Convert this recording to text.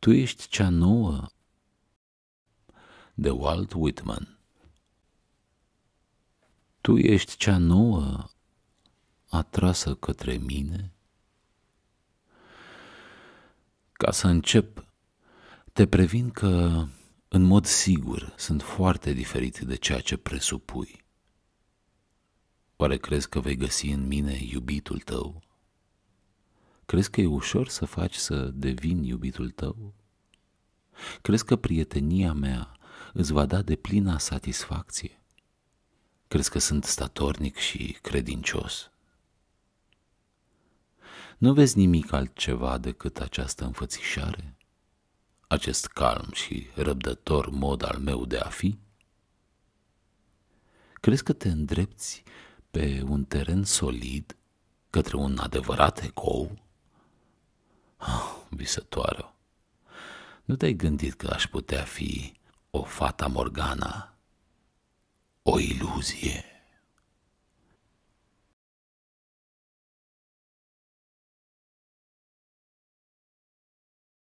Tu ești cea nouă. De Walt Whitman Tu ești cea nouă, atrasă către mine? Ca să încep, te previn că, în mod sigur, sunt foarte diferit de ceea ce presupui. Oare crezi că vei găsi în mine iubitul tău? Crezi că e ușor să faci să devin iubitul tău? Crezi că prietenia mea îți va da de plina satisfacție? Crezi că sunt statornic și credincios? Nu vezi nimic altceva decât această înfățișare? Acest calm și răbdător mod al meu de a fi? Crezi că te îndrepți pe un teren solid către un adevărat ecou? visătoare. Nu te-ai gândit că aș putea fi o fata Morgana? O iluzie.